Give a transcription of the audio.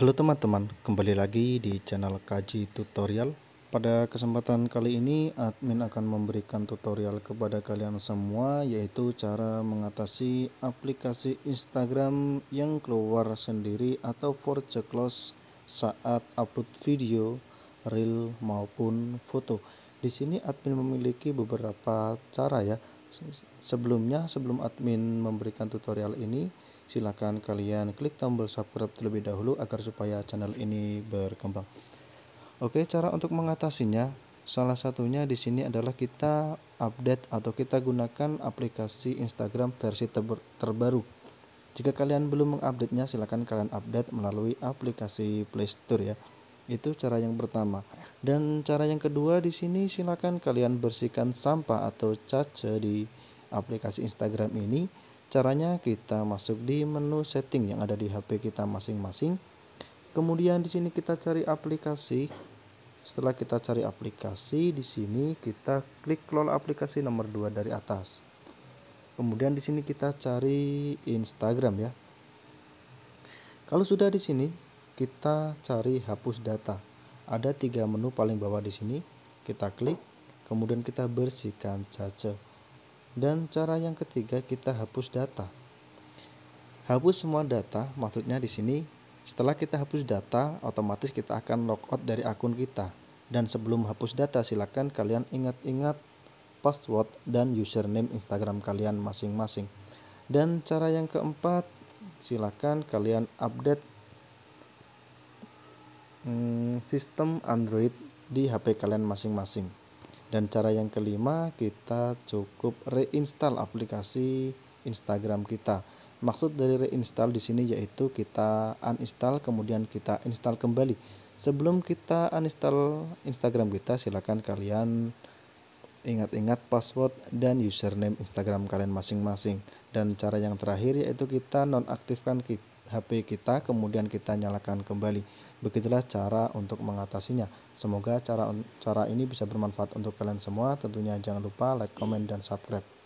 Halo teman-teman, kembali lagi di channel Kaji Tutorial. Pada kesempatan kali ini, admin akan memberikan tutorial kepada kalian semua, yaitu cara mengatasi aplikasi Instagram yang keluar sendiri atau force close saat upload video, reel maupun foto. Di sini admin memiliki beberapa cara ya. Sebelumnya, sebelum admin memberikan tutorial ini, silakan kalian klik tombol subscribe terlebih dahulu agar supaya channel ini berkembang. Oke, cara untuk mengatasinya salah satunya di sini adalah kita update atau kita gunakan aplikasi Instagram versi terbaru. Jika kalian belum mengupdate-nya silakan kalian update melalui aplikasi Play Store ya. Itu cara yang pertama. Dan cara yang kedua di sini silakan kalian bersihkan sampah atau cache di aplikasi Instagram ini Caranya kita masuk di menu setting yang ada di HP kita masing-masing. Kemudian di sini kita cari aplikasi. Setelah kita cari aplikasi, di sini kita klik kelola aplikasi nomor 2 dari atas. Kemudian di sini kita cari Instagram ya. Kalau sudah di sini, kita cari hapus data. Ada tiga menu paling bawah di sini. Kita klik, kemudian kita bersihkan cache. Dan cara yang ketiga kita hapus data. Hapus semua data, maksudnya di sini setelah kita hapus data, otomatis kita akan logout dari akun kita. Dan sebelum hapus data, silakan kalian ingat-ingat password dan username Instagram kalian masing-masing. Dan cara yang keempat, silakan kalian update hmm, sistem Android di HP kalian masing-masing. Dan cara yang kelima, kita cukup reinstall aplikasi Instagram kita. Maksud dari reinstall di sini yaitu kita uninstall kemudian kita install kembali. Sebelum kita uninstall Instagram kita, silakan kalian ingat-ingat password dan username Instagram kalian masing-masing. Dan cara yang terakhir yaitu kita nonaktifkan kita HP kita kemudian kita nyalakan kembali. Begitulah cara untuk mengatasinya. Semoga cara cara ini bisa bermanfaat untuk kalian semua. Tentunya jangan lupa like, comment dan subscribe.